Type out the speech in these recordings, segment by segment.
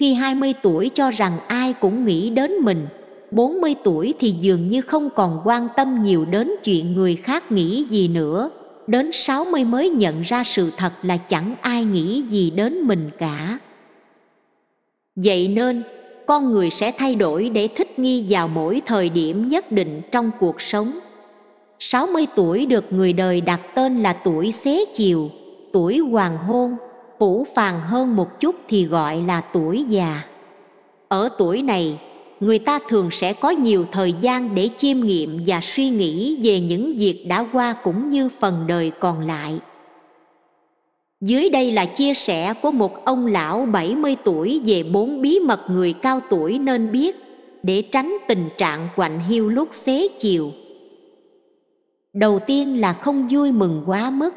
Khi 20 tuổi cho rằng ai cũng nghĩ đến mình, 40 tuổi thì dường như không còn quan tâm nhiều đến chuyện người khác nghĩ gì nữa. Đến 60 mới nhận ra sự thật là chẳng ai nghĩ gì đến mình cả. Vậy nên, con người sẽ thay đổi để thích nghi vào mỗi thời điểm nhất định trong cuộc sống. 60 tuổi được người đời đặt tên là tuổi xế chiều, tuổi hoàng hôn, ủ phàn hơn một chút thì gọi là tuổi già ở tuổi này người ta thường sẽ có nhiều thời gian để chiêm nghiệm và suy nghĩ về những việc đã qua cũng như phần đời còn lại dưới đây là chia sẻ của một ông lão 70 tuổi về bốn bí mật người cao tuổi nên biết để tránh tình trạng quạnh hiu lúc xế chiều. Đầu tiên là không vui mừng quá mức.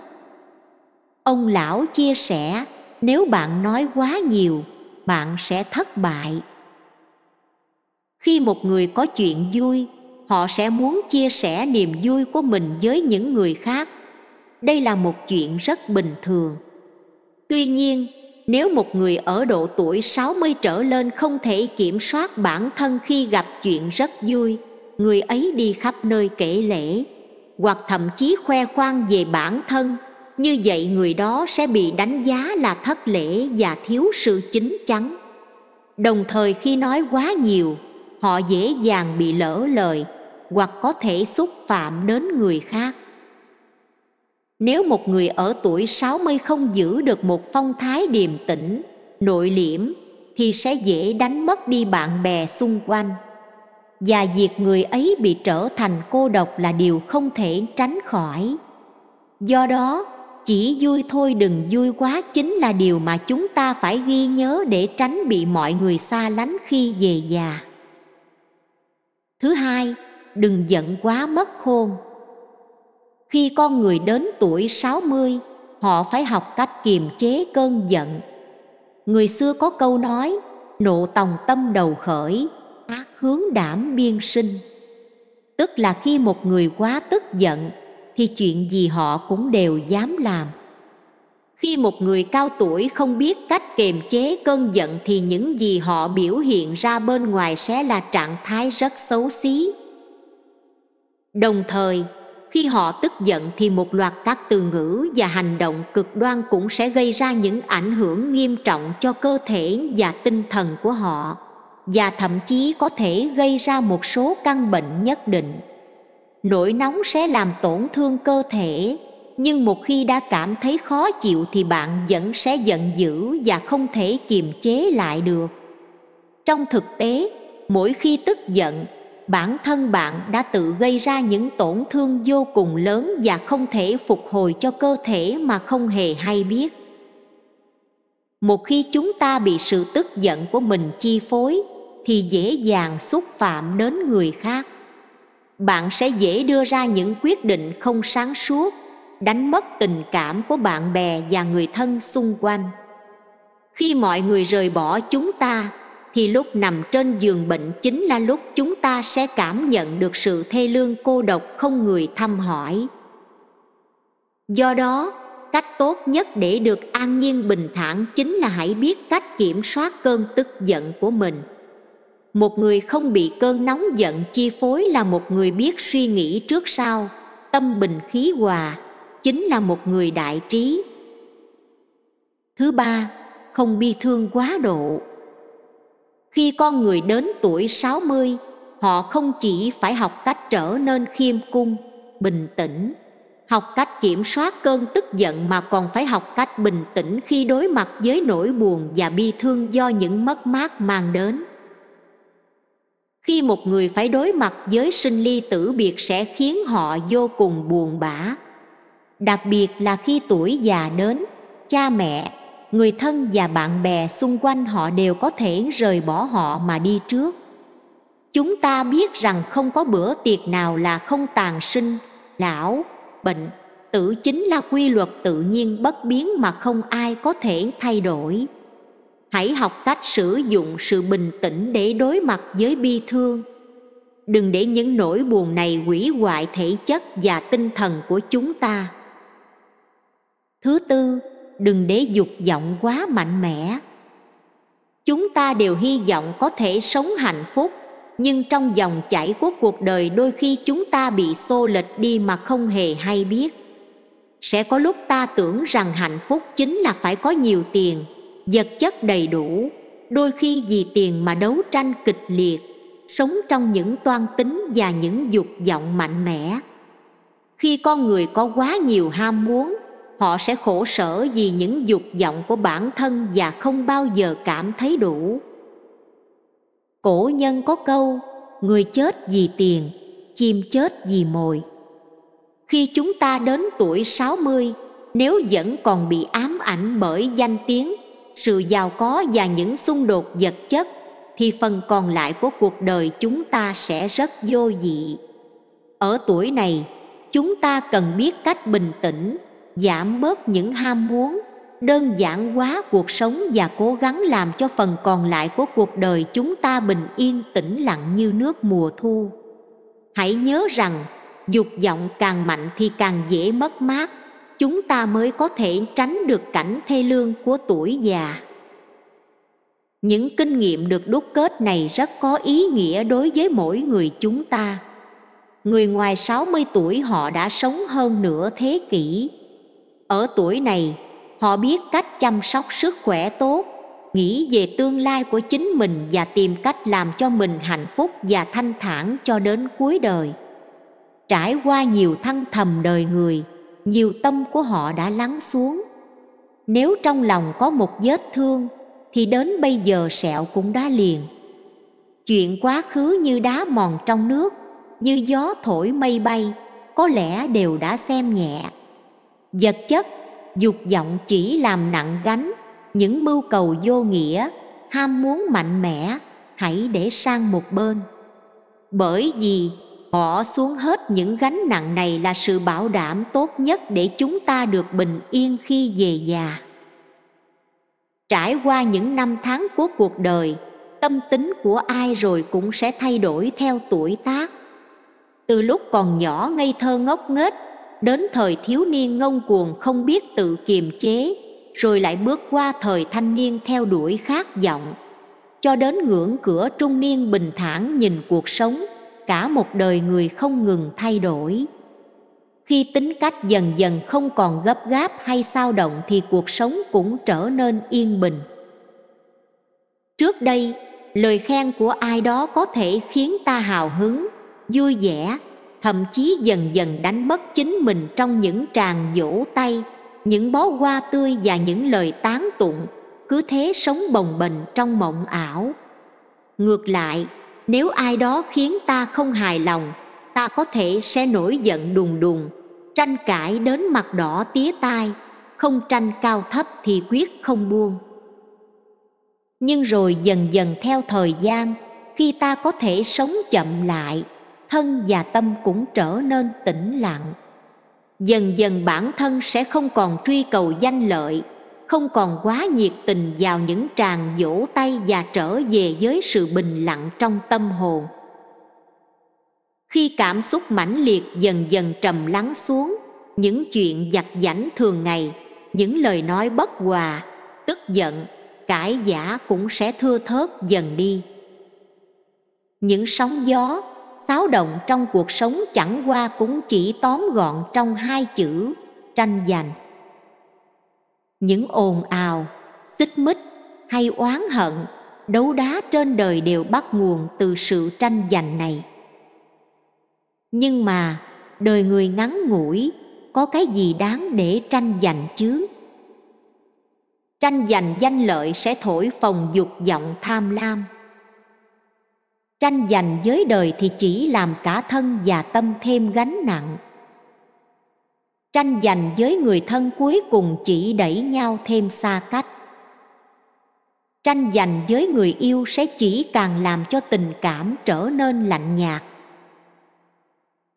Ông lão chia sẻ, nếu bạn nói quá nhiều bạn sẽ thất bại khi một người có chuyện vui họ sẽ muốn chia sẻ niềm vui của mình với những người khác đây là một chuyện rất bình thường tuy nhiên nếu một người ở độ tuổi 60 trở lên không thể kiểm soát bản thân khi gặp chuyện rất vui, người ấy đi khắp nơi kể lễ, hoặc thậm chí khoe khoang về bản thân như vậy người đó sẽ bị đánh giá là thất lễ và thiếu sự chính chắn đồng thời khi nói quá nhiều họ dễ dàng bị lỡ lời hoặc có thể xúc phạm đến người khác nếu một người ở tuổi 60 không giữ được một phong thái điềm tĩnh, nội liễm thì sẽ dễ đánh mất đi bạn bè xung quanh. Và việc người ấy bị trở thành cô độc là điều không thể tránh khỏi. Do đó, chỉ vui thôi đừng vui quá chính là điều mà chúng ta phải ghi nhớ để tránh bị mọi người xa lánh khi về già thứ hai đừng giận quá mất khôn khi con người đến tuổi 60, họ phải học cách kiềm chế cơn giận. Người xưa có câu nói, nộ tòng tâm đầu khởi, ác hướng đảm biên sinh. Tức là khi một người quá tức giận thì chuyện gì họ cũng đều dám làm khi một người cao tuổi không biết cách kiềm chế cơn giận thì những gì họ biểu hiện ra bên ngoài sẽ là trạng thái rất xấu xí đồng thời khi họ tức giận thì một loạt các từ ngữ và hành động cực đoan cũng sẽ gây ra những ảnh hưởng nghiêm trọng cho cơ thể và tinh thần của họ và thậm chí có thể gây ra một số căn bệnh nhất định nỗi nóng sẽ làm tổn thương cơ thể nhưng một khi đã cảm thấy khó chịu thì bạn vẫn sẽ giận dữ và không thể kiềm chế lại được trong thực tế mỗi khi tức giận bản thân bạn đã tự gây ra những tổn thương vô cùng lớn và không thể phục hồi cho cơ thể mà không hề hay biết một khi chúng ta bị sự tức giận của mình chi phối thì dễ dàng xúc phạm đến người khác bạn sẽ dễ đưa ra những quyết định không sáng suốt đánh mất tình cảm của bạn bè và người thân xung quanh khi mọi người rời bỏ chúng ta thì lúc nằm trên giường bệnh chính là lúc chúng ta sẽ cảm nhận được sự thê lương cô độc không người thăm hỏi do đó cách tốt nhất để được an nhiên bình thản chính là hãy biết cách kiểm soát cơn tức giận của mình một người không bị cơn nóng giận chi phối là một người biết suy nghĩ trước sau tâm bình khí hòa chính là một người đại trí thứ ba không bi thương quá độ khi con người đến tuổi 60, họ không chỉ phải học cách trở nên khiêm cung, bình tĩnh, học cách kiểm soát cơn tức giận mà còn phải học cách bình tĩnh khi đối mặt với nỗi buồn và bi thương do những mất mát mang đến khi một người phải đối mặt với sinh ly tử biệt sẽ khiến họ vô cùng buồn bã đặc biệt là khi tuổi già đến cha mẹ người thân và bạn bè xung quanh họ đều có thể rời bỏ họ mà đi trước chúng ta biết rằng không có bữa tiệc nào là không tàn sinh lão bệnh tử chính là quy luật tự nhiên bất biến mà không ai có thể thay đổi hãy học cách sử dụng sự bình tĩnh để đối mặt với bi thương đừng để những nỗi buồn này hủy hoại thể chất và tinh thần của chúng ta thứ tư đừng để dục vọng quá mạnh mẽ chúng ta đều hy vọng có thể sống hạnh phúc nhưng trong dòng chảy của cuộc đời đôi khi chúng ta bị xô lệch đi mà không hề hay biết sẽ có lúc ta tưởng rằng hạnh phúc chính là phải có nhiều tiền vật chất đầy đủ đôi khi vì tiền mà đấu tranh kịch liệt sống trong những toan tính và những dục vọng mạnh mẽ khi con người có quá nhiều ham muốn họ sẽ khổ sở vì những dục vọng của bản thân và không bao giờ cảm thấy đủ cổ nhân có câu người chết vì tiền chim chết vì mồi khi chúng ta đến tuổi 60 nếu vẫn còn bị ám ảnh bởi danh tiếng sự giàu có và những xung đột vật chất thì phần còn lại của cuộc đời chúng ta sẽ rất vô vị ở tuổi này chúng ta cần biết cách bình tĩnh giảm bớt những ham muốn đơn giản quá cuộc sống và cố gắng làm cho phần còn lại của cuộc đời chúng ta bình yên tĩnh lặng như nước mùa thu hãy nhớ rằng dục vọng càng mạnh thì càng dễ mất mát chúng ta mới có thể tránh được cảnh thê lương của tuổi già những kinh nghiệm được đúc kết này rất có ý nghĩa đối với mỗi người chúng ta người ngoài 60 tuổi họ đã sống hơn nửa thế kỷ ở tuổi này họ biết cách chăm sóc sức khỏe tốt nghĩ về tương lai của chính mình và tìm cách làm cho mình hạnh phúc và thanh thản cho đến cuối đời trải qua nhiều thăng thầm đời người nhiều tâm của họ đã lắng xuống nếu trong lòng có một vết thương thì đến bây giờ sẹo cũng đã liền chuyện quá khứ như đá mòn trong nước như gió thổi mây bay có lẽ đều đã xem nhẹ vật chất dục vọng chỉ làm nặng gánh những mưu cầu vô nghĩa ham muốn mạnh mẽ hãy để sang một bên bởi vì Bỏ xuống hết những gánh nặng này là sự bảo đảm tốt nhất để chúng ta được bình yên khi về già. Trải qua những năm tháng của cuộc đời, tâm tính của ai rồi cũng sẽ thay đổi theo tuổi tác. Từ lúc còn nhỏ ngây thơ ngốc nghếch, đến thời thiếu niên ngông cuồng không biết tự kiềm chế, rồi lại bước qua thời thanh niên theo đuổi khát vọng, cho đến ngưỡng cửa trung niên bình thản nhìn cuộc sống – cả một đời người không ngừng thay đổi khi tính cách dần dần không còn gấp gáp hay sao động thì cuộc sống cũng trở nên yên bình trước đây lời khen của ai đó có thể khiến ta hào hứng vui vẻ thậm chí dần dần đánh mất chính mình trong những tràng vỗ tay những bó hoa tươi và những lời tán tụng cứ thế sống bồng bềnh trong mộng ảo ngược lại nếu ai đó khiến ta không hài lòng ta có thể sẽ nổi giận đùng đùng tranh cãi đến mặt đỏ tía tai không tranh cao thấp thì quyết không buông nhưng rồi dần dần theo thời gian khi ta có thể sống chậm lại thân và tâm cũng trở nên tĩnh lặng dần dần bản thân sẽ không còn truy cầu danh lợi không còn quá nhiệt tình vào những tràng vỗ tay và trở về với sự bình lặng trong tâm hồn khi cảm xúc mãnh liệt dần dần trầm lắng xuống những chuyện giặt vãnh thường ngày những lời nói bất hòa tức giận cãi giả cũng sẽ thưa thớt dần đi những sóng gió xáo động trong cuộc sống chẳng qua cũng chỉ tóm gọn trong hai chữ tranh giành những ồn ào xích mích hay oán hận đấu đá trên đời đều bắt nguồn từ sự tranh giành này nhưng mà đời người ngắn ngủi có cái gì đáng để tranh giành chứ tranh giành danh lợi sẽ thổi phồng dục vọng tham lam tranh giành với đời thì chỉ làm cả thân và tâm thêm gánh nặng tranh giành với người thân cuối cùng chỉ đẩy nhau thêm xa cách tranh giành với người yêu sẽ chỉ càng làm cho tình cảm trở nên lạnh nhạt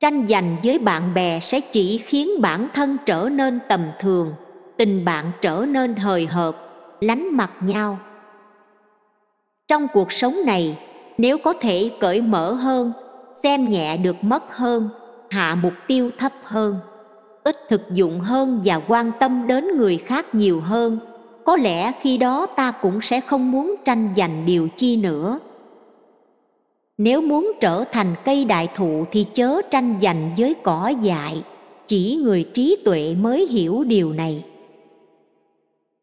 tranh giành với bạn bè sẽ chỉ khiến bản thân trở nên tầm thường tình bạn trở nên hời hợt lánh mặt nhau trong cuộc sống này nếu có thể cởi mở hơn xem nhẹ được mất hơn hạ mục tiêu thấp hơn ít thực dụng hơn và quan tâm đến người khác nhiều hơn có lẽ khi đó ta cũng sẽ không muốn tranh giành điều chi nữa nếu muốn trở thành cây đại thụ thì chớ tranh giành với cỏ dại chỉ người trí tuệ mới hiểu điều này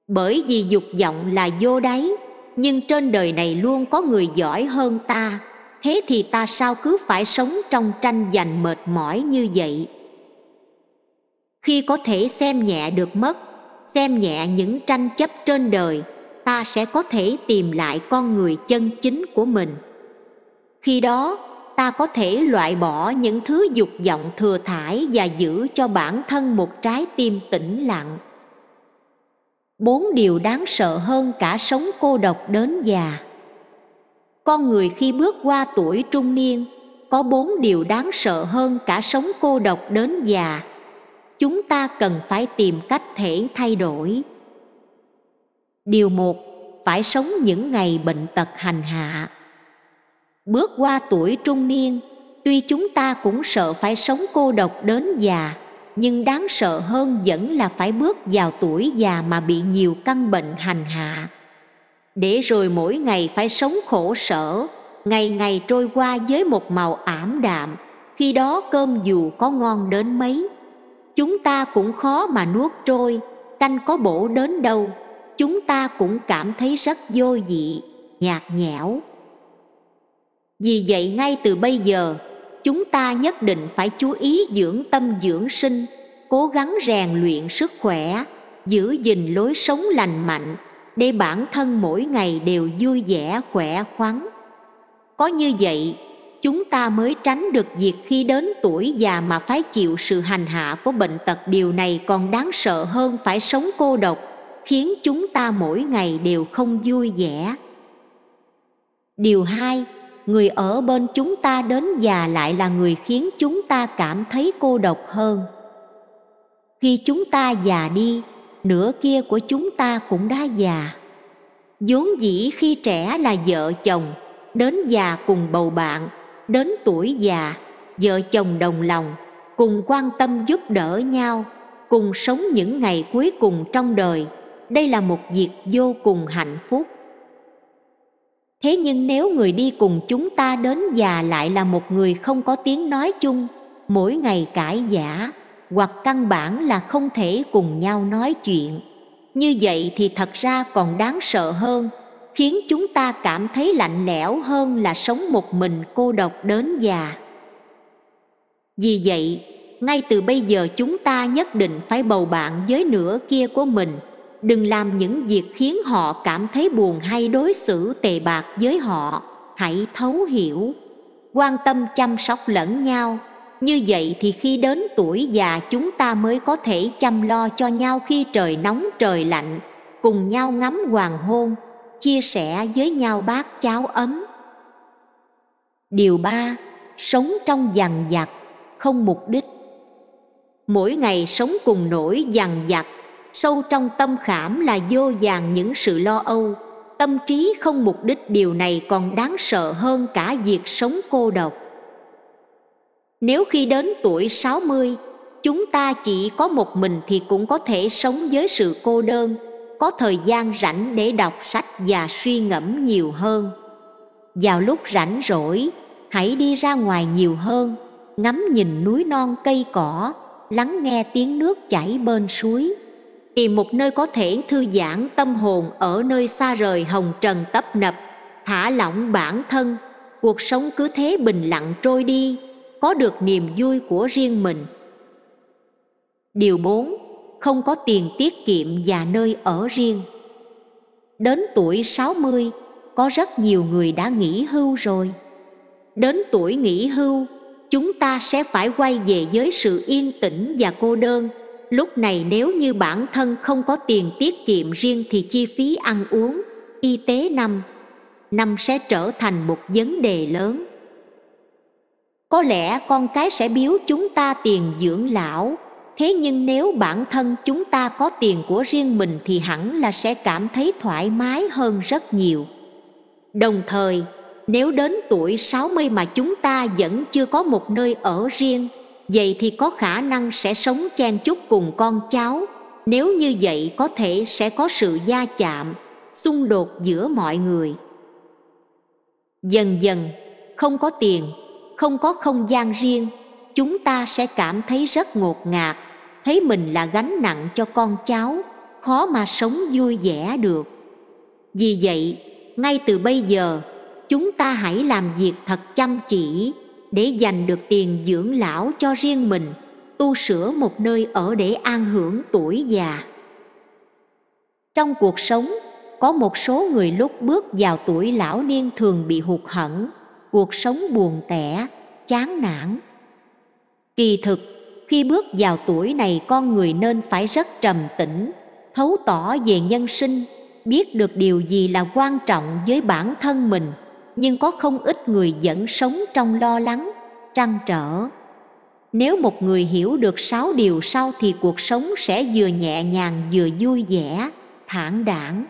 bởi vì dục vọng là vô đáy nhưng trên đời này luôn có người giỏi hơn ta thế thì ta sao cứ phải sống trong tranh giành mệt mỏi như vậy khi có thể xem nhẹ được mất xem nhẹ những tranh chấp trên đời ta sẽ có thể tìm lại con người chân chính của mình khi đó ta có thể loại bỏ những thứ dục vọng thừa thải và giữ cho bản thân một trái tim tĩnh lặng bốn điều đáng sợ hơn cả sống cô độc đến già con người khi bước qua tuổi trung niên có bốn điều đáng sợ hơn cả sống cô độc đến già chúng ta cần phải tìm cách thể thay đổi điều một phải sống những ngày bệnh tật hành hạ bước qua tuổi trung niên tuy chúng ta cũng sợ phải sống cô độc đến già nhưng đáng sợ hơn vẫn là phải bước vào tuổi già mà bị nhiều căn bệnh hành hạ để rồi mỗi ngày phải sống khổ sở ngày ngày trôi qua với một màu ảm đạm khi đó cơm dù có ngon đến mấy chúng ta cũng khó mà nuốt trôi canh có bổ đến đâu chúng ta cũng cảm thấy rất vô vị nhạt nhẽo vì vậy ngay từ bây giờ chúng ta nhất định phải chú ý dưỡng tâm dưỡng sinh cố gắng rèn luyện sức khỏe giữ gìn lối sống lành mạnh để bản thân mỗi ngày đều vui vẻ khỏe khoắn có như vậy chúng ta mới tránh được việc khi đến tuổi già mà phải chịu sự hành hạ của bệnh tật điều này còn đáng sợ hơn phải sống cô độc khiến chúng ta mỗi ngày đều không vui vẻ điều hai người ở bên chúng ta đến già lại là người khiến chúng ta cảm thấy cô độc hơn khi chúng ta già đi nửa kia của chúng ta cũng đã già vốn dĩ khi trẻ là vợ chồng đến già cùng bầu bạn đến tuổi già vợ chồng đồng lòng cùng quan tâm giúp đỡ nhau cùng sống những ngày cuối cùng trong đời đây là một việc vô cùng hạnh phúc thế nhưng nếu người đi cùng chúng ta đến già lại là một người không có tiếng nói chung mỗi ngày cãi giả hoặc căn bản là không thể cùng nhau nói chuyện như vậy thì thật ra còn đáng sợ hơn khiến chúng ta cảm thấy lạnh lẽo hơn là sống một mình cô độc đến già vì vậy ngay từ bây giờ chúng ta nhất định phải bầu bạn với nửa kia của mình đừng làm những việc khiến họ cảm thấy buồn hay đối xử tệ bạc với họ hãy thấu hiểu quan tâm chăm sóc lẫn nhau như vậy thì khi đến tuổi già chúng ta mới có thể chăm lo cho nhau khi trời nóng trời lạnh cùng nhau ngắm hoàng hôn chia sẻ với nhau bát cháo ấm điều ba sống trong dằn vặt không mục đích mỗi ngày sống cùng nỗi dằn vặt sâu trong tâm khảm là vô vàng những sự lo âu tâm trí không mục đích điều này còn đáng sợ hơn cả việc sống cô độc nếu khi đến tuổi 60, chúng ta chỉ có một mình thì cũng có thể sống với sự cô đơn, có thời gian rảnh để đọc sách và suy ngẫm nhiều hơn vào lúc rảnh rỗi hãy đi ra ngoài nhiều hơn ngắm nhìn núi non cây cỏ lắng nghe tiếng nước chảy bên suối tìm một nơi có thể thư giãn tâm hồn ở nơi xa rời hồng trần tấp nập thả lỏng bản thân cuộc sống cứ thế bình lặng trôi đi có được niềm vui của riêng mình điều bốn không có tiền tiết kiệm và nơi ở riêng. Đến tuổi 60, có rất nhiều người đã nghỉ hưu rồi. Đến tuổi nghỉ hưu, chúng ta sẽ phải quay về với sự yên tĩnh và cô đơn. Lúc này nếu như bản thân không có tiền tiết kiệm riêng thì chi phí ăn uống, y tế năm, năm sẽ trở thành một vấn đề lớn. Có lẽ con cái sẽ biếu chúng ta tiền dưỡng lão, thế nhưng nếu bản thân chúng ta có tiền của riêng mình thì hẳn là sẽ cảm thấy thoải mái hơn rất nhiều đồng thời nếu đến tuổi 60 mà chúng ta vẫn chưa có một nơi ở riêng vậy thì có khả năng sẽ sống chen chúc cùng con cháu nếu như vậy có thể sẽ có sự gia chạm xung đột giữa mọi người dần dần không có tiền không có không gian riêng chúng ta sẽ cảm thấy rất ngột ngạt thấy mình là gánh nặng cho con cháu khó mà sống vui vẻ được vì vậy ngay từ bây giờ chúng ta hãy làm việc thật chăm chỉ để dành được tiền dưỡng lão cho riêng mình tu sửa một nơi ở để an hưởng tuổi già trong cuộc sống có một số người lúc bước vào tuổi lão niên thường bị hụt hẫng cuộc sống buồn tẻ chán nản kỳ thực khi bước vào tuổi này con người nên phải rất trầm tĩnh thấu tỏ về nhân sinh biết được điều gì là quan trọng với bản thân mình nhưng có không ít người vẫn sống trong lo lắng trăn trở nếu một người hiểu được sáu điều sau thì cuộc sống sẽ vừa nhẹ nhàng vừa vui vẻ thản đản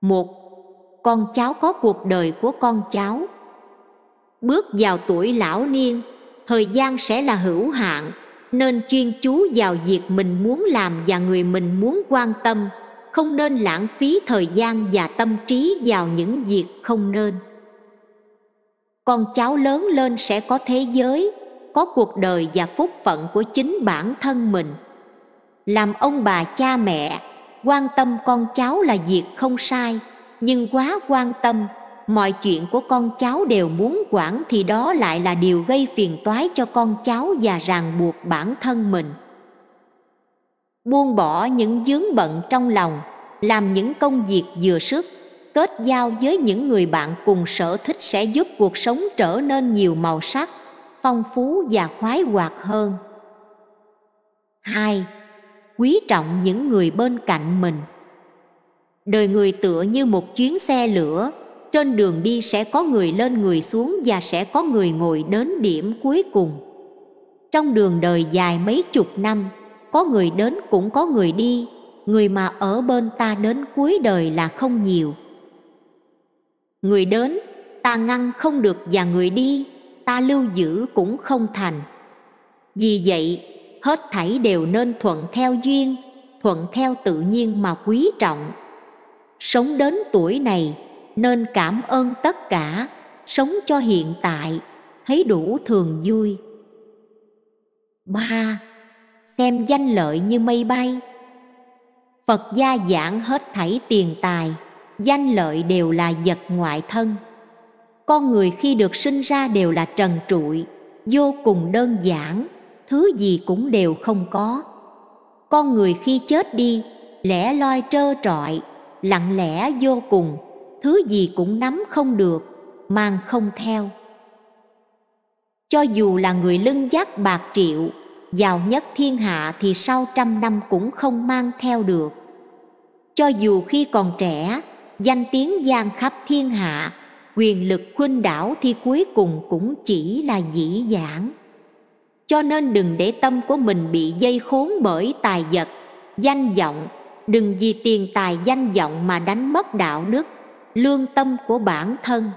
một con cháu có cuộc đời của con cháu bước vào tuổi lão niên thời gian sẽ là hữu hạn nên chuyên chú vào việc mình muốn làm và người mình muốn quan tâm không nên lãng phí thời gian và tâm trí vào những việc không nên con cháu lớn lên sẽ có thế giới có cuộc đời và phúc phận của chính bản thân mình làm ông bà cha mẹ quan tâm con cháu là việc không sai nhưng quá quan tâm mọi chuyện của con cháu đều muốn quản thì đó lại là điều gây phiền toái cho con cháu và ràng buộc bản thân mình buông bỏ những vướng bận trong lòng làm những công việc vừa sức kết giao với những người bạn cùng sở thích sẽ giúp cuộc sống trở nên nhiều màu sắc phong phú và khoái hoạt hơn hai quý trọng những người bên cạnh mình đời người tựa như một chuyến xe lửa trên đường đi sẽ có người lên người xuống và sẽ có người ngồi đến điểm cuối cùng trong đường đời dài mấy chục năm có người đến cũng có người đi người mà ở bên ta đến cuối đời là không nhiều người đến ta ngăn không được và người đi ta lưu giữ cũng không thành vì vậy hết thảy đều nên thuận theo duyên thuận theo tự nhiên mà quý trọng sống đến tuổi này nên cảm ơn tất cả sống cho hiện tại thấy đủ thường vui ba xem danh lợi như mây bay phật gia giảng hết thảy tiền tài danh lợi đều là vật ngoại thân con người khi được sinh ra đều là trần trụi vô cùng đơn giản thứ gì cũng đều không có con người khi chết đi lẻ loi trơ trọi lặng lẽ vô cùng thứ gì cũng nắm không được mang không theo cho dù là người lưng giác bạc triệu giàu nhất thiên hạ thì sau trăm năm cũng không mang theo được cho dù khi còn trẻ danh tiếng gian khắp thiên hạ quyền lực khuynh đảo thì cuối cùng cũng chỉ là dĩ giản. cho nên đừng để tâm của mình bị dây khốn bởi tài vật danh vọng đừng vì tiền tài danh vọng mà đánh mất đạo đức lương tâm của bản thân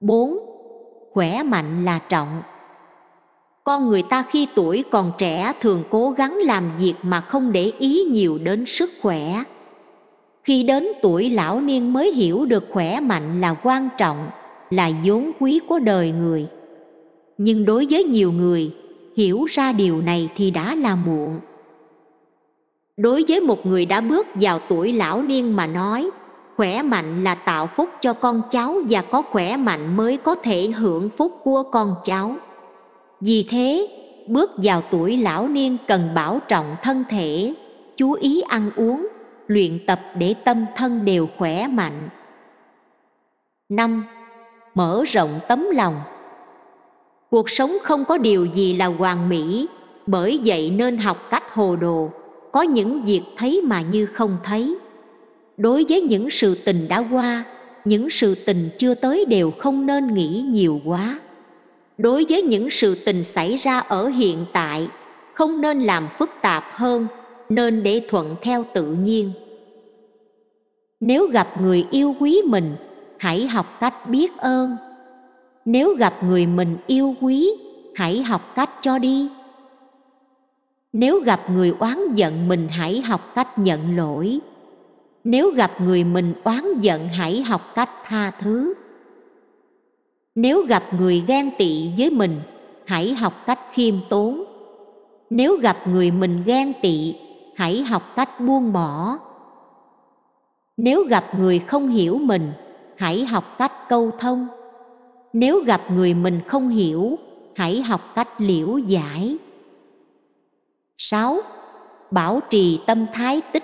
4. Khỏe mạnh là trọng Con người ta khi tuổi còn trẻ thường cố gắng làm việc mà không để ý nhiều đến sức khỏe. Khi đến tuổi lão niên mới hiểu được khỏe mạnh là quan trọng, là vốn quý của đời người. Nhưng đối với nhiều người, hiểu ra điều này thì đã là muộn đối với một người đã bước vào tuổi lão niên mà nói khỏe mạnh là tạo phúc cho con cháu và có khỏe mạnh mới có thể hưởng phúc của con cháu vì thế bước vào tuổi lão niên cần bảo trọng thân thể chú ý ăn uống luyện tập để tâm thân đều khỏe mạnh Năm Mở rộng tấm lòng Cuộc sống không có điều gì là hoàn mỹ Bởi vậy nên học cách hồ đồ Có những việc thấy mà như không thấy đối với những sự tình đã qua những sự tình chưa tới đều không nên nghĩ nhiều quá đối với những sự tình xảy ra ở hiện tại không nên làm phức tạp hơn nên để thuận theo tự nhiên nếu gặp người yêu quý mình hãy học cách biết ơn nếu gặp người mình yêu quý hãy học cách cho đi nếu gặp người oán giận mình hãy học cách nhận lỗi nếu gặp người mình oán giận hãy học cách tha thứ nếu gặp người ghen tị với mình hãy học cách khiêm tốn nếu gặp người mình ghen tị hãy học cách buông bỏ nếu gặp người không hiểu mình hãy học cách câu thông nếu gặp người mình không hiểu hãy học cách liễu giải 6. Bảo trì tâm thái tích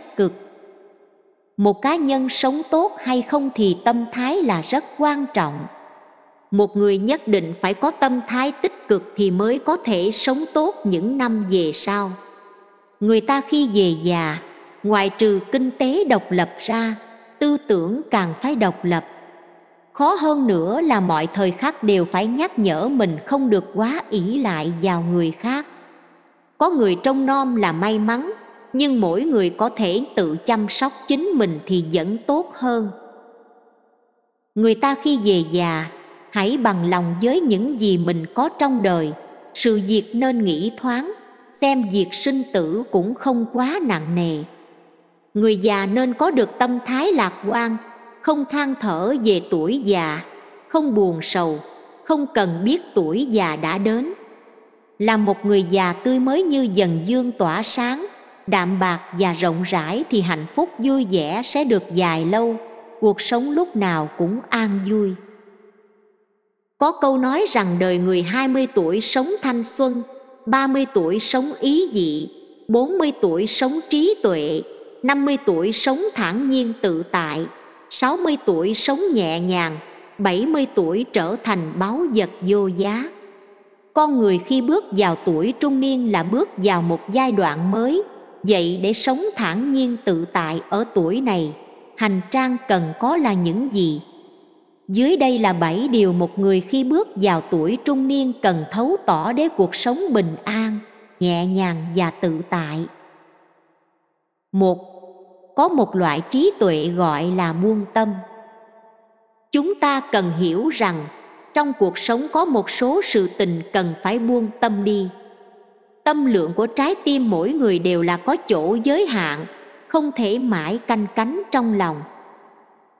một cá nhân sống tốt hay không thì tâm thái là rất quan trọng một người nhất định phải có tâm thái tích cực thì mới có thể sống tốt những năm về sau người ta khi về già ngoại trừ kinh tế độc lập ra tư tưởng càng phải độc lập khó hơn nữa là mọi thời khắc đều phải nhắc nhở mình không được quá ỷ lại vào người khác có người trông nom là may mắn nhưng mỗi người có thể tự chăm sóc chính mình thì vẫn tốt hơn người ta khi về già hãy bằng lòng với những gì mình có trong đời sự việc nên nghĩ thoáng xem việc sinh tử cũng không quá nặng nề người già nên có được tâm thái lạc quan không than thở về tuổi già không buồn sầu không cần biết tuổi già đã đến là một người già tươi mới như dần dương tỏa sáng đạm bạc và rộng rãi thì hạnh phúc vui vẻ sẽ được dài lâu cuộc sống lúc nào cũng an vui có câu nói rằng đời người 20 tuổi sống thanh xuân 30 tuổi sống ý dị 40 tuổi sống trí tuệ 50 tuổi sống thản nhiên tự tại 60 tuổi sống nhẹ nhàng 70 tuổi trở thành báu vật vô giá con người khi bước vào tuổi trung niên là bước vào một giai đoạn mới vậy để sống thản nhiên tự tại ở tuổi này hành trang cần có là những gì dưới đây là bảy điều một người khi bước vào tuổi trung niên cần thấu tỏ để cuộc sống bình an nhẹ nhàng và tự tại một có một loại trí tuệ gọi là buông tâm chúng ta cần hiểu rằng trong cuộc sống có một số sự tình cần phải buông tâm đi tâm lượng của trái tim mỗi người đều là có chỗ giới hạn không thể mãi canh cánh trong lòng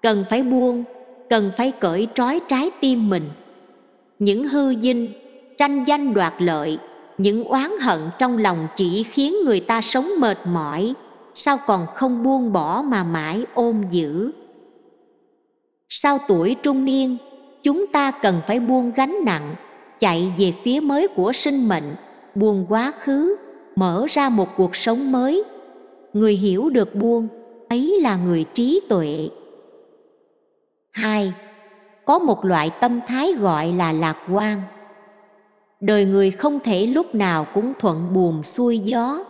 cần phải buông cần phải cởi trói trái tim mình những hư dinh tranh danh đoạt lợi những oán hận trong lòng chỉ khiến người ta sống mệt mỏi sao còn không buông bỏ mà mãi ôm giữ sau tuổi trung niên chúng ta cần phải buông gánh nặng chạy về phía mới của sinh mệnh buông quá khứ mở ra một cuộc sống mới người hiểu được buông ấy là người trí tuệ hai có một loại tâm thái gọi là lạc quan đời người không thể lúc nào cũng thuận buồm xuôi gió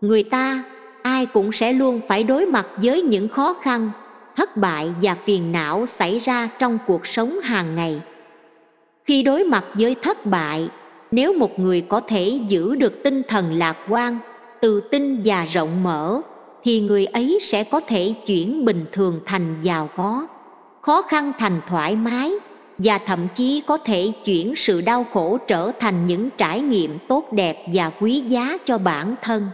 người ta ai cũng sẽ luôn phải đối mặt với những khó khăn thất bại và phiền não xảy ra trong cuộc sống hàng ngày khi đối mặt với thất bại nếu một người có thể giữ được tinh thần lạc quan tự tin và rộng mở thì người ấy sẽ có thể chuyển bình thường thành giàu có khó khăn thành thoải mái và thậm chí có thể chuyển sự đau khổ trở thành những trải nghiệm tốt đẹp và quý giá cho bản thân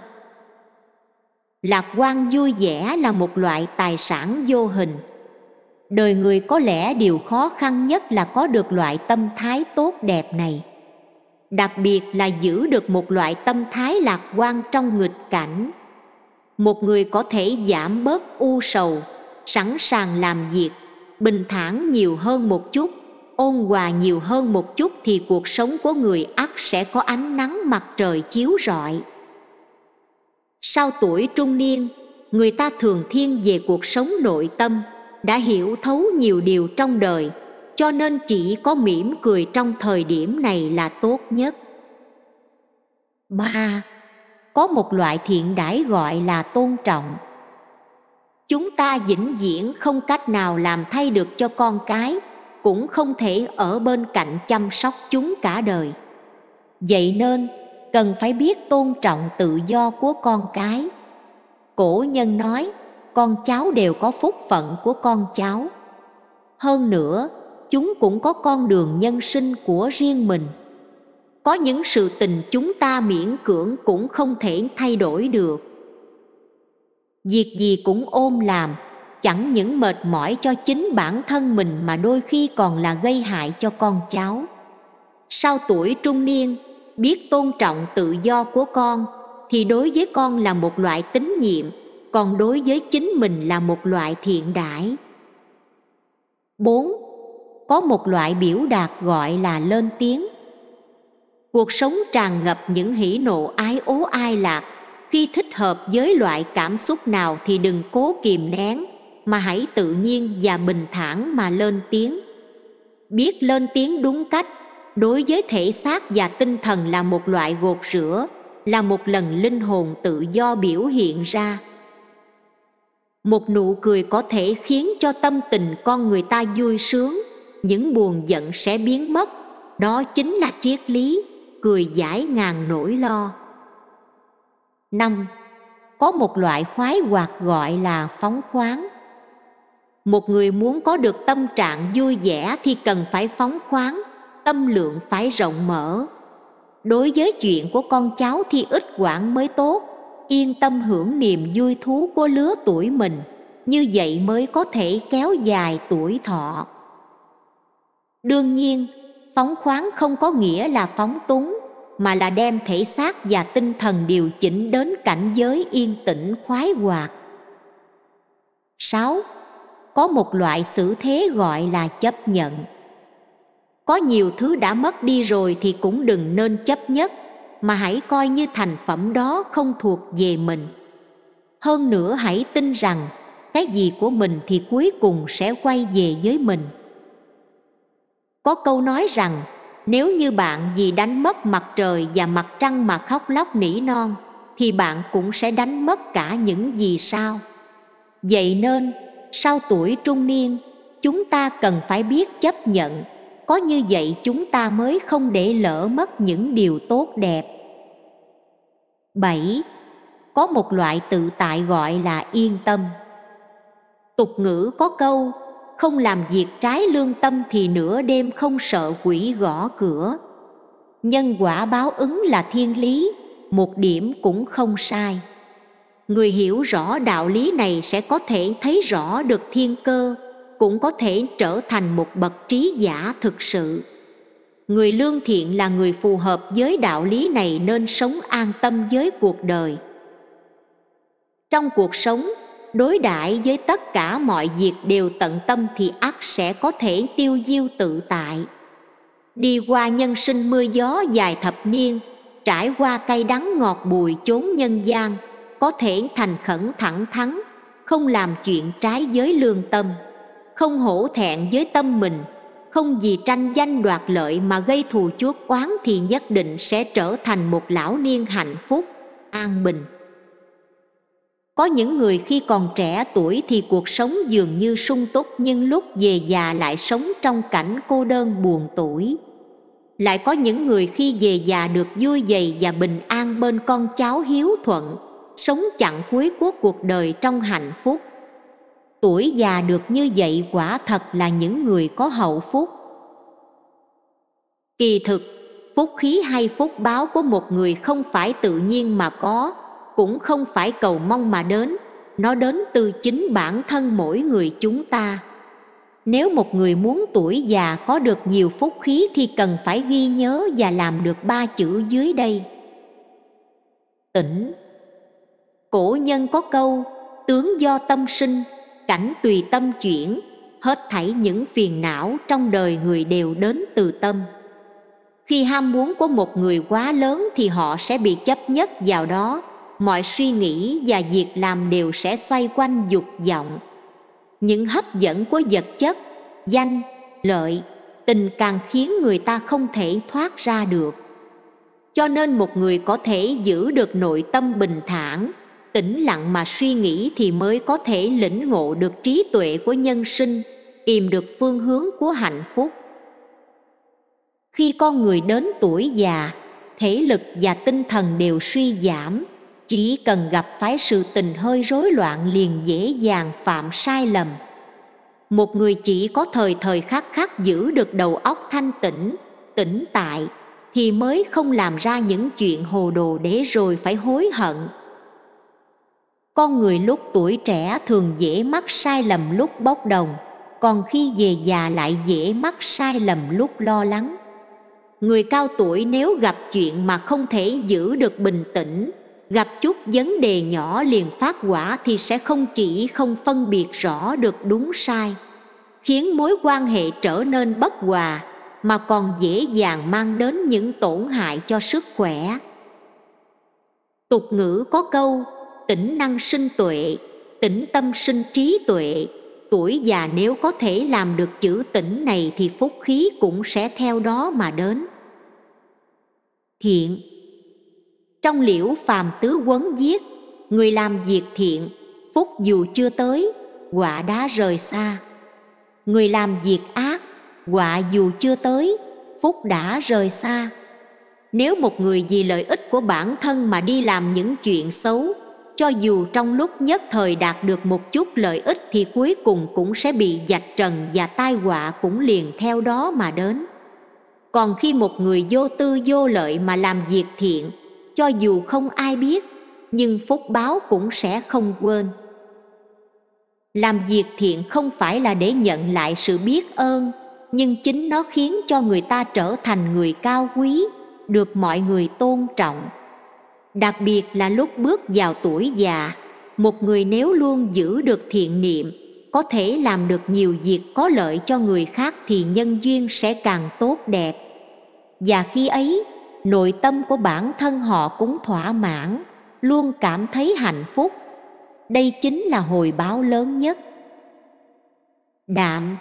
lạc quan vui vẻ là một loại tài sản vô hình đời người có lẽ điều khó khăn nhất là có được loại tâm thái tốt đẹp này đặc biệt là giữ được một loại tâm thái lạc quan trong nghịch cảnh một người có thể giảm bớt u sầu sẵn sàng làm việc bình thản nhiều hơn một chút ôn hòa nhiều hơn một chút thì cuộc sống của người ắt sẽ có ánh nắng mặt trời chiếu rọi sau tuổi trung niên người ta thường thiên về cuộc sống nội tâm đã hiểu thấu nhiều điều trong đời cho nên chỉ có mỉm cười trong thời điểm này là tốt nhất ba có một loại thiện đãi gọi là tôn trọng chúng ta vĩnh viễn không cách nào làm thay được cho con cái cũng không thể ở bên cạnh chăm sóc chúng cả đời vậy nên cần phải biết tôn trọng tự do của con cái cổ nhân nói con cháu đều có phúc phận của con cháu hơn nữa chúng cũng có con đường nhân sinh của riêng mình có những sự tình chúng ta miễn cưỡng cũng không thể thay đổi được việc gì cũng ôm làm chẳng những mệt mỏi cho chính bản thân mình mà đôi khi còn là gây hại cho con cháu sau tuổi trung niên biết tôn trọng tự do của con thì đối với con là một loại tín nhiệm còn đối với chính mình là một loại thiện đãi 4 có một loại biểu đạt gọi là lên tiếng cuộc sống tràn ngập những hỉ nộ ái ố ai lạc khi thích hợp với loại cảm xúc nào thì đừng cố kìm nén mà hãy tự nhiên và bình thản mà lên tiếng biết lên tiếng đúng cách đối với thể xác và tinh thần là một loại gột rửa là một lần linh hồn tự do biểu hiện ra một nụ cười có thể khiến cho tâm tình con người ta vui sướng những buồn giận sẽ biến mất đó chính là triết lý cười giải ngàn nỗi lo năm có một loại khoái hoạt gọi là phóng khoáng một người muốn có được tâm trạng vui vẻ thì cần phải phóng khoáng tâm lượng phải rộng mở đối với chuyện của con cháu thì ít quản mới tốt yên tâm hưởng niềm vui thú của lứa tuổi mình như vậy mới có thể kéo dài tuổi thọ đương nhiên phóng khoáng không có nghĩa là phóng túng mà là đem thể xác và tinh thần điều chỉnh đến cảnh giới yên tĩnh khoái hoạt 6. Có một loại xử thế gọi là chấp nhận Có nhiều thứ đã mất đi rồi thì cũng đừng nên chấp nhất Mà hãy coi như thành phẩm đó không thuộc về mình Hơn nữa hãy tin rằng Cái gì của mình thì cuối cùng sẽ quay về với mình có câu nói rằng nếu như bạn vì đánh mất mặt trời và mặt trăng mà khóc lóc nỉ non thì bạn cũng sẽ đánh mất cả những gì sao. Vậy nên, sau tuổi trung niên, chúng ta cần phải biết chấp nhận, có như vậy chúng ta mới không để lỡ mất những điều tốt đẹp. 7. Có một loại tự tại gọi là yên tâm. Tục ngữ có câu không làm việc trái lương tâm thì nửa đêm không sợ quỷ gõ cửa nhân quả báo ứng là thiên lý một điểm cũng không sai người hiểu rõ đạo lý này sẽ có thể thấy rõ được thiên cơ cũng có thể trở thành một bậc trí giả thực sự người lương thiện là người phù hợp với đạo lý này nên sống an tâm với cuộc đời trong cuộc sống đối đãi với tất cả mọi việc đều tận tâm thì ắt sẽ có thể tiêu diêu tự tại đi qua nhân sinh mưa gió dài thập niên trải qua cay đắng ngọt bùi chốn nhân gian có thể thành khẩn thẳng thắn không làm chuyện trái với lương tâm không hổ thẹn với tâm mình không vì tranh danh đoạt lợi mà gây thù chuốc oán thì nhất định sẽ trở thành một lão niên hạnh phúc an bình có những người khi còn trẻ tuổi thì cuộc sống dường như sung túc nhưng lúc về già lại sống trong cảnh cô đơn buồn tuổi lại có những người khi về già được vui dày và bình an bên con cháu hiếu thuận sống chặn cuối của cuộc đời trong hạnh phúc tuổi già được như vậy quả thật là những người có hậu phúc kỳ thực phúc khí hay phúc báo của một người không phải tự nhiên mà có cũng không phải cầu mong mà đến nó đến từ chính bản thân mỗi người chúng ta nếu một người muốn tuổi già có được nhiều phúc khí thì cần phải ghi nhớ và làm được ba chữ dưới đây tỉnh cổ nhân có câu tướng do tâm sinh cảnh tùy tâm chuyển hết thảy những phiền não trong đời người đều đến từ tâm khi ham muốn của một người quá lớn thì họ sẽ bị chấp nhất vào đó mọi suy nghĩ và việc làm đều sẽ xoay quanh dục vọng những hấp dẫn của vật chất danh lợi tình càng khiến người ta không thể thoát ra được cho nên một người có thể giữ được nội tâm bình thản tĩnh lặng mà suy nghĩ thì mới có thể lĩnh ngộ được trí tuệ của nhân sinh tìm được phương hướng của hạnh phúc khi con người đến tuổi già thể lực và tinh thần đều suy giảm chỉ cần gặp phải sự tình hơi rối loạn liền dễ dàng phạm sai lầm một người chỉ có thời thời khắc khắc giữ được đầu óc thanh tĩnh tĩnh tại thì mới không làm ra những chuyện hồ đồ để rồi phải hối hận con người lúc tuổi trẻ thường dễ mắc sai lầm lúc bốc đồng còn khi về già lại dễ mắc sai lầm lúc lo lắng người cao tuổi nếu gặp chuyện mà không thể giữ được bình tĩnh gặp chút vấn đề nhỏ liền phát quả thì sẽ không chỉ không phân biệt rõ được đúng sai khiến mối quan hệ trở nên bất hòa mà còn dễ dàng mang đến những tổn hại cho sức khỏe tục ngữ có câu Tỉnh năng sinh tuệ tỉnh tâm sinh trí tuệ tuổi già nếu có thể làm được chữ tỉnh này thì phúc khí cũng sẽ theo đó mà đến thiện trong liễu phàm tứ quấn viết người làm việc thiện phúc dù chưa tới quả đã rời xa người làm việc ác quả dù chưa tới phúc đã rời xa nếu một người vì lợi ích của bản thân mà đi làm những chuyện xấu cho dù trong lúc nhất thời đạt được một chút lợi ích thì cuối cùng cũng sẽ bị dạch trần và tai họa cũng liền theo đó mà đến còn khi một người vô tư vô lợi mà làm việc thiện cho dù không ai biết nhưng phúc báo cũng sẽ không quên làm việc thiện không phải là để nhận lại sự biết ơn nhưng chính nó khiến cho người ta trở thành người cao quý được mọi người tôn trọng đặc biệt là lúc bước vào tuổi già một người nếu luôn giữ được thiện niệm có thể làm được nhiều việc có lợi cho người khác thì nhân duyên sẽ càng tốt đẹp và khi ấy nội tâm của bản thân họ cũng thỏa mãn luôn cảm thấy hạnh phúc đây chính là hồi báo lớn nhất đạm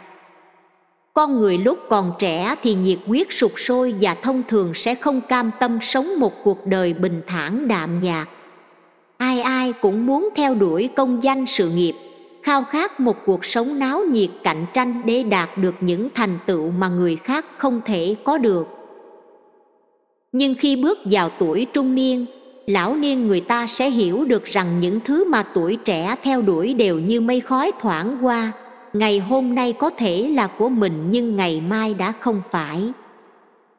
con người lúc còn trẻ thì nhiệt huyết sụt sôi và thông thường sẽ không cam tâm sống một cuộc đời bình thản đạm nhạt ai ai cũng muốn theo đuổi công danh sự nghiệp khao khát một cuộc sống náo nhiệt cạnh tranh để đạt được những thành tựu mà người khác không thể có được nhưng khi bước vào tuổi trung niên lão niên người ta sẽ hiểu được rằng những thứ mà tuổi trẻ theo đuổi đều như mây khói thoảng qua ngày hôm nay có thể là của mình nhưng ngày mai đã không phải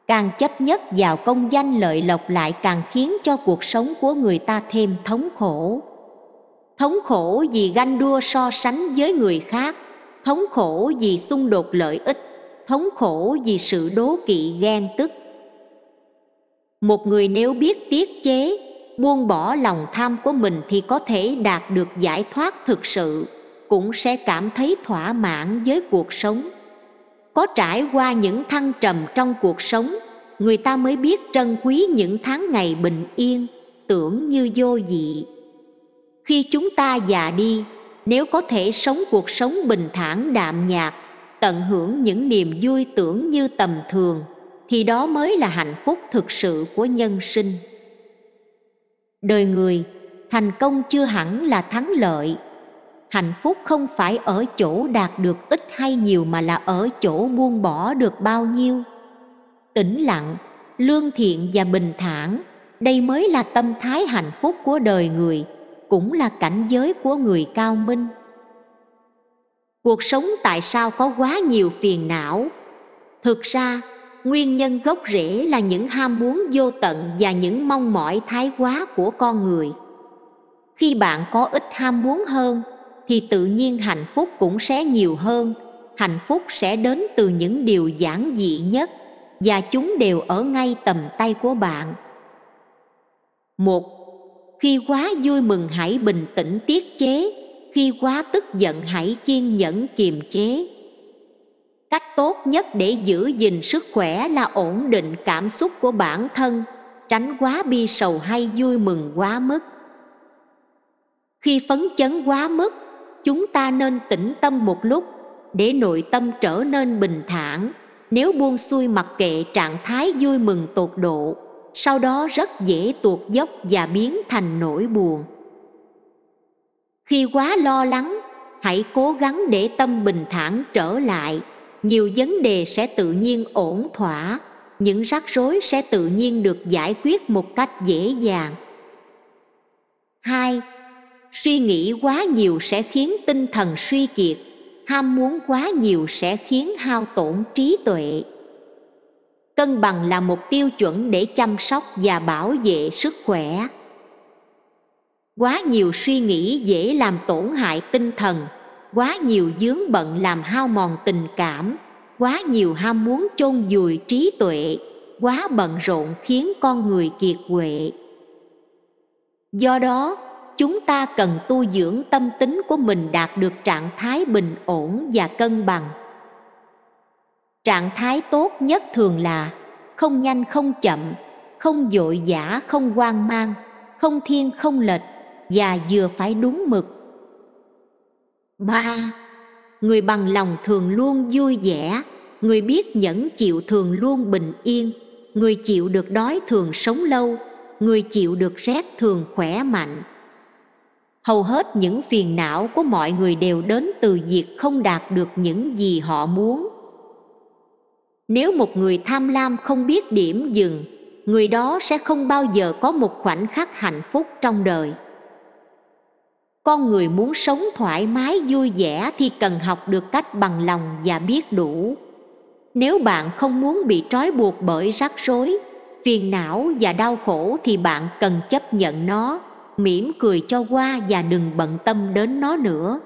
càng chấp nhất vào công danh lợi lộc lại càng khiến cho cuộc sống của người ta thêm thống khổ thống khổ vì ganh đua so sánh với người khác thống khổ vì xung đột lợi ích thống khổ vì sự đố kỵ ghen tức một người nếu biết tiết chế buông bỏ lòng tham của mình thì có thể đạt được giải thoát thực sự cũng sẽ cảm thấy thỏa mãn với cuộc sống có trải qua những thăng trầm trong cuộc sống người ta mới biết trân quý những tháng ngày bình yên tưởng như vô dị khi chúng ta già đi nếu có thể sống cuộc sống bình thản đạm nhạt tận hưởng những niềm vui tưởng như tầm thường thì đó mới là hạnh phúc thực sự của nhân sinh đời người thành công chưa hẳn là thắng lợi hạnh phúc không phải ở chỗ đạt được ít hay nhiều mà là ở chỗ buông bỏ được bao nhiêu tĩnh lặng lương thiện và bình thản đây mới là tâm thái hạnh phúc của đời người cũng là cảnh giới của người cao minh cuộc sống tại sao có quá nhiều phiền não thực ra nguyên nhân gốc rễ là những ham muốn vô tận và những mong mỏi thái quá của con người khi bạn có ít ham muốn hơn thì tự nhiên hạnh phúc cũng sẽ nhiều hơn hạnh phúc sẽ đến từ những điều giản dị nhất và chúng đều ở ngay tầm tay của bạn một khi quá vui mừng hãy bình tĩnh tiết chế khi quá tức giận hãy kiên nhẫn kiềm chế cách tốt nhất để giữ gìn sức khỏe là ổn định cảm xúc của bản thân tránh quá bi sầu hay vui mừng quá mức khi phấn chấn quá mức chúng ta nên tĩnh tâm một lúc để nội tâm trở nên bình thản nếu buông xuôi mặc kệ trạng thái vui mừng tột độ sau đó rất dễ tuột dốc và biến thành nỗi buồn khi quá lo lắng hãy cố gắng để tâm bình thản trở lại nhiều vấn đề sẽ tự nhiên ổn thỏa những rắc rối sẽ tự nhiên được giải quyết một cách dễ dàng hai suy nghĩ quá nhiều sẽ khiến tinh thần suy kiệt ham muốn quá nhiều sẽ khiến hao tổn trí tuệ cân bằng là một tiêu chuẩn để chăm sóc và bảo vệ sức khỏe quá nhiều suy nghĩ dễ làm tổn hại tinh thần quá nhiều dướng bận làm hao mòn tình cảm quá nhiều ham muốn chôn vùi trí tuệ quá bận rộn khiến con người kiệt quệ do đó chúng ta cần tu dưỡng tâm tính của mình đạt được trạng thái bình ổn và cân bằng trạng thái tốt nhất thường là không nhanh không chậm không vội vã không hoang mang không thiên không lệch và vừa phải đúng mực ba người bằng lòng thường luôn vui vẻ người biết nhẫn chịu thường luôn bình yên người chịu được đói thường sống lâu người chịu được rét thường khỏe mạnh hầu hết những phiền não của mọi người đều đến từ việc không đạt được những gì họ muốn nếu một người tham lam không biết điểm dừng người đó sẽ không bao giờ có một khoảnh khắc hạnh phúc trong đời con người muốn sống thoải mái vui vẻ thì cần học được cách bằng lòng và biết đủ nếu bạn không muốn bị trói buộc bởi rắc rối phiền não và đau khổ thì bạn cần chấp nhận nó mỉm cười cho qua và đừng bận tâm đến nó nữa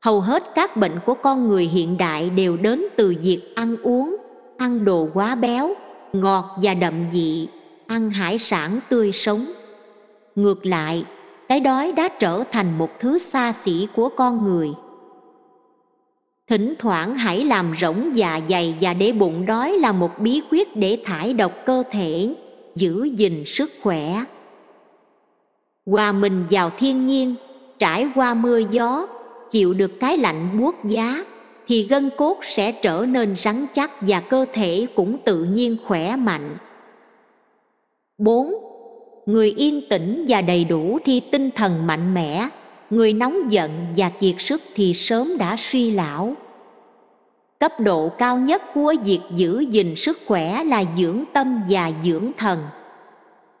hầu hết các bệnh của con người hiện đại đều đến từ việc ăn uống ăn đồ quá béo ngọt và đậm vị ăn hải sản tươi sống ngược lại cái đói đã trở thành một thứ xa xỉ của con người thỉnh thoảng hãy làm rỗng dạ dày và để bụng đói là một bí quyết để thải độc cơ thể giữ gìn sức khỏe hòa mình vào thiên nhiên trải qua mưa gió chịu được cái lạnh buốt giá thì gân cốt sẽ trở nên rắn chắc và cơ thể cũng tự nhiên khỏe mạnh 4 người yên tĩnh và đầy đủ thì tinh thần mạnh mẽ người nóng giận và kiệt sức thì sớm đã suy lão cấp độ cao nhất của việc giữ gìn sức khỏe là dưỡng tâm và dưỡng thần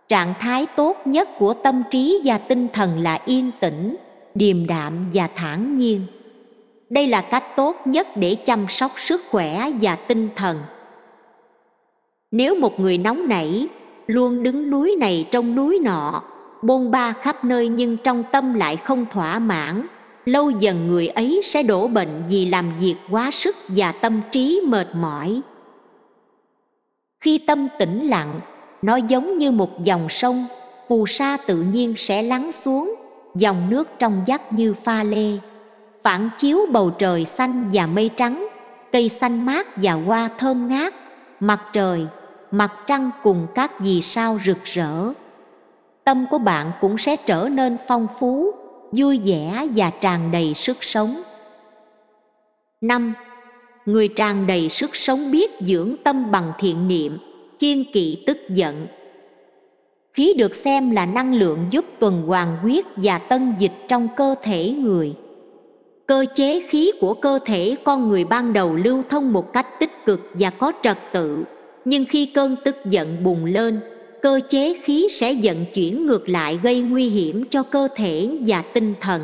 trạng thái tốt nhất của tâm trí và tinh thần là yên tĩnh điềm đạm và thản nhiên đây là cách tốt nhất để chăm sóc sức khỏe và tinh thần nếu một người nóng nảy luôn đứng núi này trong núi nọ bôn ba khắp nơi nhưng trong tâm lại không thỏa mãn lâu dần người ấy sẽ đổ bệnh vì làm việc quá sức và tâm trí mệt mỏi khi tâm tĩnh lặng nó giống như một dòng sông phù sa tự nhiên sẽ lắng xuống dòng nước trong vắt như pha lê phản chiếu bầu trời xanh và mây trắng cây xanh mát và hoa thơm ngát mặt trời mặt trăng cùng các vì sao rực rỡ tâm của bạn cũng sẽ trở nên phong phú vui vẻ và tràn đầy sức sống năm Người tràn đầy sức sống biết dưỡng tâm bằng thiện niệm, kiên kỵ tức giận. Khí được xem là năng lượng giúp tuần hoàn huyết và tân dịch trong cơ thể người. Cơ chế khí của cơ thể con người ban đầu lưu thông một cách tích cực và có trật tự, nhưng khi cơn tức giận bùng lên cơ chế khí sẽ dần chuyển ngược lại gây nguy hiểm cho cơ thể và tinh thần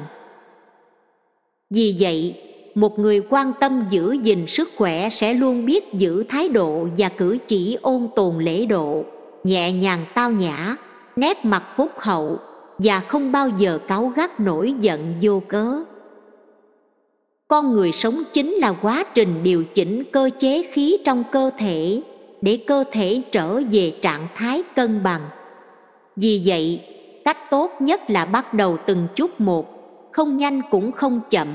vì vậy một người quan tâm giữ gìn sức khỏe sẽ luôn biết giữ thái độ và cử chỉ ôn tồn lễ độ nhẹ nhàng tao nhã nét mặt phúc hậu và không bao giờ cáu gắt nổi giận vô cớ con người sống chính là quá trình điều chỉnh cơ chế khí trong cơ thể để cơ thể trở về trạng thái cân bằng vì vậy cách tốt nhất là bắt đầu từng chút một không nhanh cũng không chậm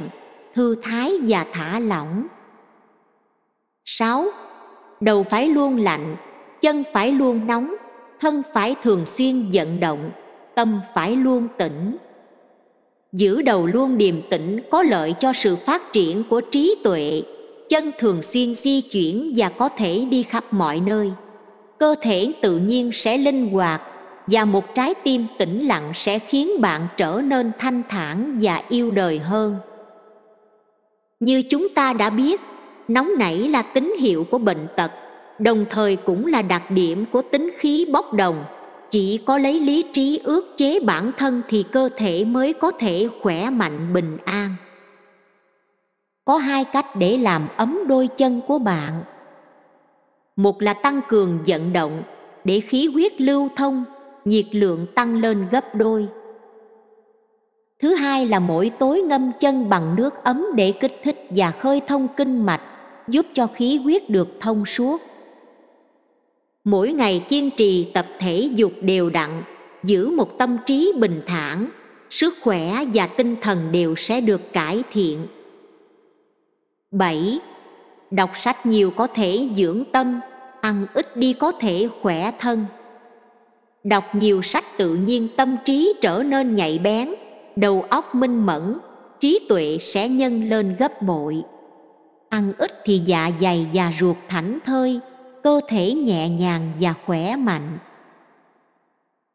thư thái và thả lỏng 6. Đầu phải luôn lạnh, chân phải luôn nóng, thân phải thường xuyên vận động, tâm phải luôn tỉnh. Giữ đầu luôn điềm tĩnh có lợi cho sự phát triển của trí tuệ, chân thường xuyên di chuyển và có thể đi khắp mọi nơi cơ thể tự nhiên sẽ linh hoạt và một trái tim tĩnh lặng sẽ khiến bạn trở nên thanh thản và yêu đời hơn như chúng ta đã biết nóng nảy là tín hiệu của bệnh tật đồng thời cũng là đặc điểm của tính khí bốc đồng chỉ có lấy lý trí ước chế bản thân thì cơ thể mới có thể khỏe mạnh bình an có hai cách để làm ấm đôi chân của bạn một là tăng cường vận động để khí huyết lưu thông nhiệt lượng tăng lên gấp đôi thứ hai là mỗi tối ngâm chân bằng nước ấm để kích thích và khơi thông kinh mạch giúp cho khí huyết được thông suốt mỗi ngày kiên trì tập thể dục đều đặn giữ một tâm trí bình thản sức khỏe và tinh thần đều sẽ được cải thiện 7. Đọc sách nhiều có thể dưỡng tâm, ăn ít đi có thể khỏe thân. Đọc nhiều sách tự nhiên tâm trí trở nên nhạy bén, đầu óc minh mẫn, trí tuệ sẽ nhân lên gấp bội. Ăn ít thì dạ dày và ruột thảnh thơi, cơ thể nhẹ nhàng và khỏe mạnh.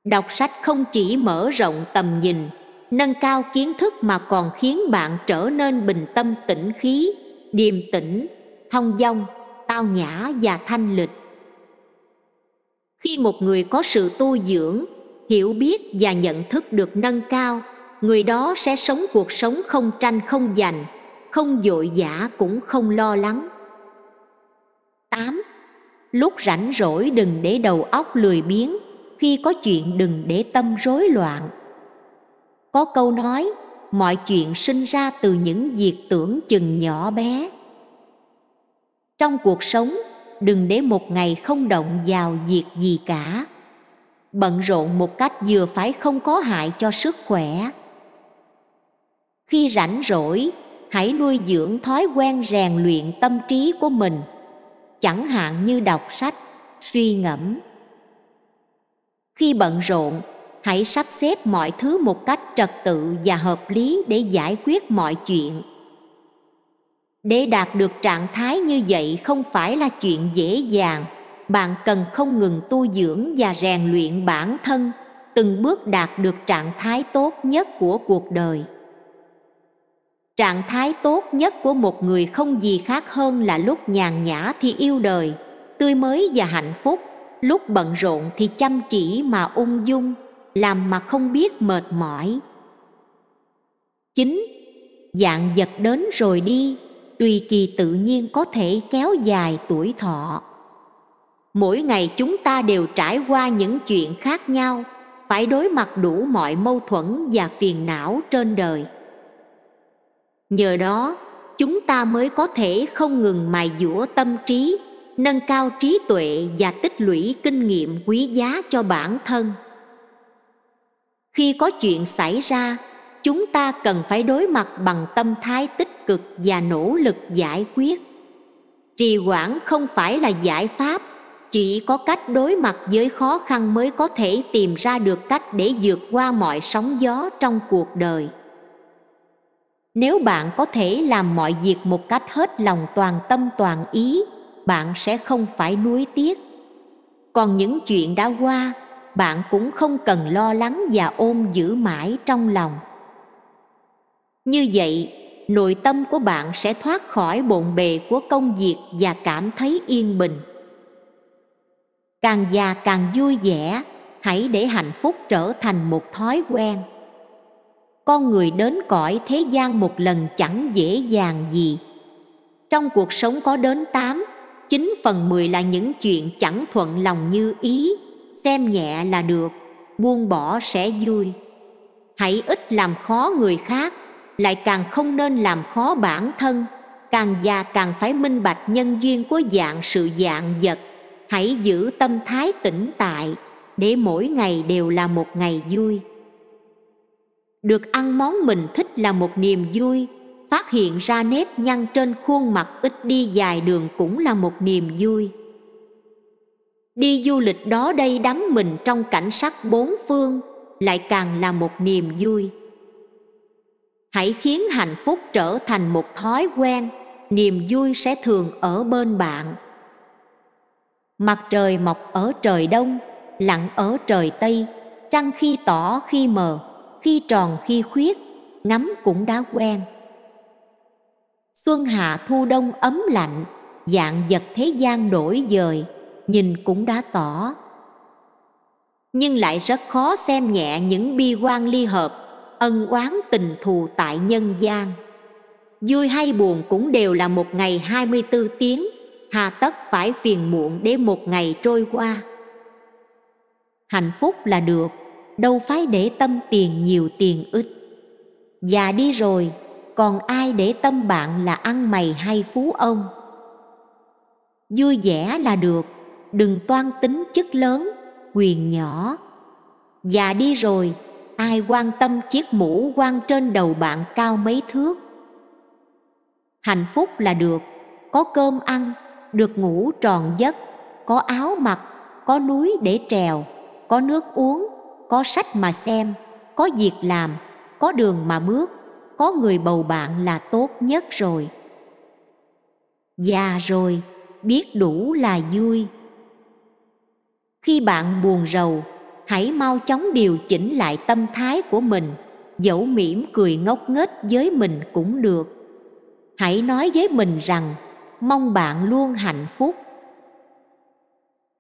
Đọc sách không chỉ mở rộng tầm nhìn, nâng cao kiến thức mà còn khiến bạn trở nên bình tâm tĩnh khí, điềm tĩnh thông dong tao nhã và thanh lịch khi một người có sự tu dưỡng hiểu biết và nhận thức được nâng cao người đó sẽ sống cuộc sống không tranh không giành không dội dã cũng không lo lắng 8. Lúc rảnh rỗi đừng để đầu óc lười biếng, khi có chuyện đừng để tâm rối loạn. Có câu nói, mọi chuyện sinh ra từ những việc tưởng chừng nhỏ bé trong cuộc sống đừng để một ngày không động vào việc gì cả bận rộn một cách vừa phải không có hại cho sức khỏe khi rảnh rỗi hãy nuôi dưỡng thói quen rèn luyện tâm trí của mình chẳng hạn như đọc sách suy ngẫm khi bận rộn hãy sắp xếp mọi thứ một cách trật tự và hợp lý để giải quyết mọi chuyện để đạt được trạng thái như vậy không phải là chuyện dễ dàng bạn cần không ngừng tu dưỡng và rèn luyện bản thân từng bước đạt được trạng thái tốt nhất của cuộc đời trạng thái tốt nhất của một người không gì khác hơn là lúc nhàn nhã thì yêu đời tươi mới và hạnh phúc lúc bận rộn thì chăm chỉ mà ung dung làm mà không biết mệt mỏi chín dạng vật đến rồi đi tùy kỳ tự nhiên có thể kéo dài tuổi thọ mỗi ngày chúng ta đều trải qua những chuyện khác nhau phải đối mặt đủ mọi mâu thuẫn và phiền não trên đời nhờ đó chúng ta mới có thể không ngừng mài dũa tâm trí nâng cao trí tuệ và tích lũy kinh nghiệm quý giá cho bản thân khi có chuyện xảy ra chúng ta cần phải đối mặt bằng tâm thái tích cực và nỗ lực giải quyết trì hoãn không phải là giải pháp chỉ có cách đối mặt với khó khăn mới có thể tìm ra được cách để vượt qua mọi sóng gió trong cuộc đời nếu bạn có thể làm mọi việc một cách hết lòng toàn tâm toàn ý bạn sẽ không phải nuối tiếc còn những chuyện đã qua bạn cũng không cần lo lắng và ôm giữ mãi trong lòng như vậy nội tâm của bạn sẽ thoát khỏi bộn bề của công việc và cảm thấy yên bình càng già càng vui vẻ hãy để hạnh phúc trở thành một thói quen con người đến cõi thế gian một lần chẳng dễ dàng gì trong cuộc sống có đến tám chín phần mười là những chuyện chẳng thuận lòng như ý xem nhẹ là được buông bỏ sẽ vui hãy ít làm khó người khác lại càng không nên làm khó bản thân càng già càng phải minh bạch nhân duyên của dạng sự dạng vật hãy giữ tâm thái tĩnh tại để mỗi ngày đều là một ngày vui được ăn món mình thích là một niềm vui phát hiện ra nếp nhăn trên khuôn mặt ít đi dài đường cũng là một niềm vui đi du lịch đó đây đắm mình trong cảnh sắc bốn phương lại càng là một niềm vui hãy khiến hạnh phúc trở thành một thói quen niềm vui sẽ thường ở bên bạn mặt trời mọc ở trời đông lặn ở trời tây trăng khi tỏ khi mờ khi tròn khi khuyết ngắm cũng đã quen xuân hạ thu đông ấm lạnh dạng vật thế gian đổi dời nhìn cũng đã tỏ nhưng lại rất khó xem nhẹ những bi quan ly hợp ân oán tình thù tại nhân gian vui hay buồn cũng đều là một ngày hai mươi bốn tiếng hà tất phải phiền muộn để một ngày trôi qua hạnh phúc là được đâu phải để tâm tiền nhiều tiền ít già đi rồi còn ai để tâm bạn là ăn mày hay phú ông vui vẻ là được đừng toan tính chức lớn quyền nhỏ già đi rồi ai quan tâm chiếc mũ quan trên đầu bạn cao mấy thước hạnh phúc là được có cơm ăn được ngủ tròn giấc có áo mặc có núi để trèo có nước uống có sách mà xem có việc làm có đường mà bước có người bầu bạn là tốt nhất rồi già rồi biết đủ là vui khi bạn buồn rầu hãy mau chóng điều chỉnh lại tâm thái của mình dẫu mỉm cười ngốc nghếch với mình cũng được hãy nói với mình rằng mong bạn luôn hạnh phúc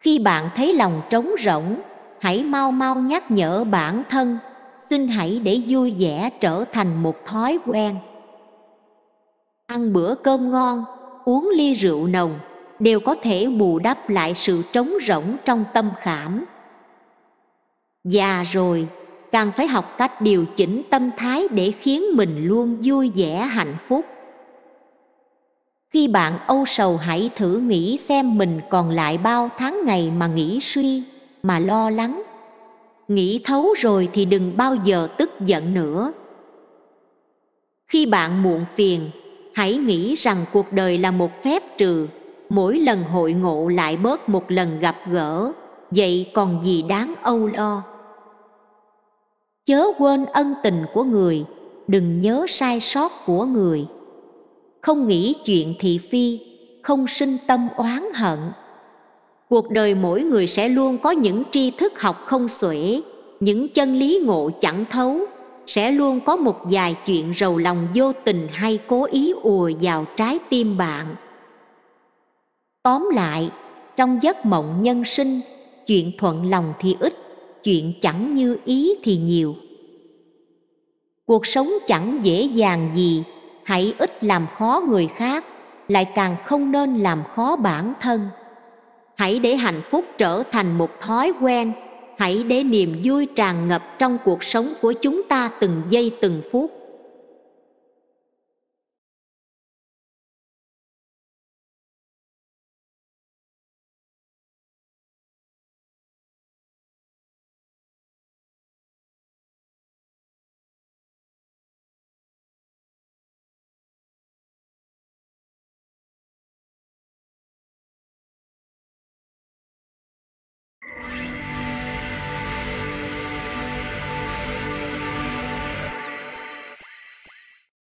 khi bạn thấy lòng trống rỗng hãy mau mau nhắc nhở bản thân xin hãy để vui vẻ trở thành một thói quen ăn bữa cơm ngon uống ly rượu nồng đều có thể bù đắp lại sự trống rỗng trong tâm khảm già rồi càng phải học cách điều chỉnh tâm thái để khiến mình luôn vui vẻ hạnh phúc khi bạn âu sầu hãy thử nghĩ xem mình còn lại bao tháng ngày mà nghĩ suy mà lo lắng nghĩ thấu rồi thì đừng bao giờ tức giận nữa khi bạn muộn phiền hãy nghĩ rằng cuộc đời là một phép trừ mỗi lần hội ngộ lại bớt một lần gặp gỡ vậy còn gì đáng âu lo chớ quên ân tình của người đừng nhớ sai sót của người không nghĩ chuyện thị phi không sinh tâm oán hận cuộc đời mỗi người sẽ luôn có những tri thức học không xuể những chân lý ngộ chẳng thấu sẽ luôn có một vài chuyện rầu lòng vô tình hay cố ý ùa vào trái tim bạn tóm lại trong giấc mộng nhân sinh chuyện thuận lòng thì ít chuyện chẳng như ý thì nhiều cuộc sống chẳng dễ dàng gì hãy ít làm khó người khác lại càng không nên làm khó bản thân hãy để hạnh phúc trở thành một thói quen hãy để niềm vui tràn ngập trong cuộc sống của chúng ta từng giây từng phút